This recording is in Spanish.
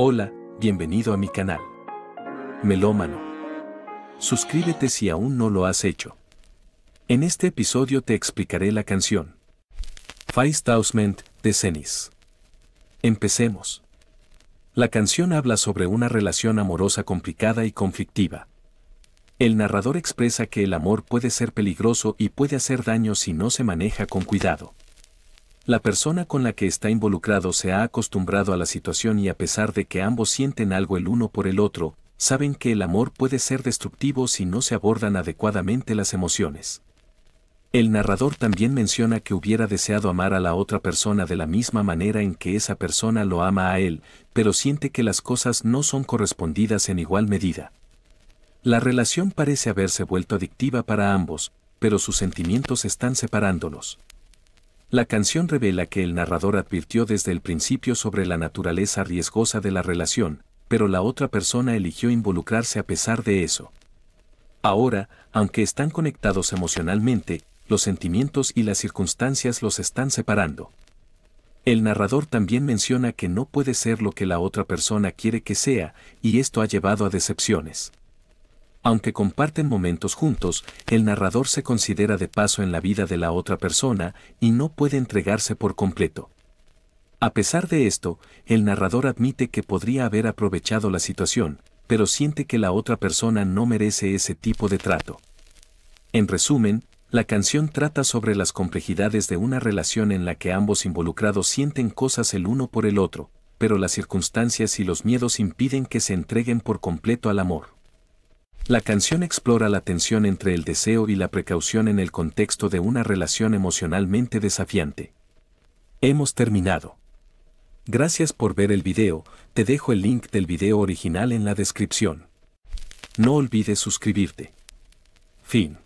Hola, bienvenido a mi canal. Melómano. Suscríbete si aún no lo has hecho. En este episodio te explicaré la canción. Thousand" de Cenis. Empecemos. La canción habla sobre una relación amorosa complicada y conflictiva. El narrador expresa que el amor puede ser peligroso y puede hacer daño si no se maneja con cuidado. La persona con la que está involucrado se ha acostumbrado a la situación y a pesar de que ambos sienten algo el uno por el otro, saben que el amor puede ser destructivo si no se abordan adecuadamente las emociones. El narrador también menciona que hubiera deseado amar a la otra persona de la misma manera en que esa persona lo ama a él, pero siente que las cosas no son correspondidas en igual medida. La relación parece haberse vuelto adictiva para ambos, pero sus sentimientos están separándolos. La canción revela que el narrador advirtió desde el principio sobre la naturaleza riesgosa de la relación, pero la otra persona eligió involucrarse a pesar de eso. Ahora, aunque están conectados emocionalmente, los sentimientos y las circunstancias los están separando. El narrador también menciona que no puede ser lo que la otra persona quiere que sea, y esto ha llevado a decepciones. Aunque comparten momentos juntos, el narrador se considera de paso en la vida de la otra persona y no puede entregarse por completo. A pesar de esto, el narrador admite que podría haber aprovechado la situación, pero siente que la otra persona no merece ese tipo de trato. En resumen, la canción trata sobre las complejidades de una relación en la que ambos involucrados sienten cosas el uno por el otro, pero las circunstancias y los miedos impiden que se entreguen por completo al amor. La canción explora la tensión entre el deseo y la precaución en el contexto de una relación emocionalmente desafiante. Hemos terminado. Gracias por ver el video, te dejo el link del video original en la descripción. No olvides suscribirte. Fin.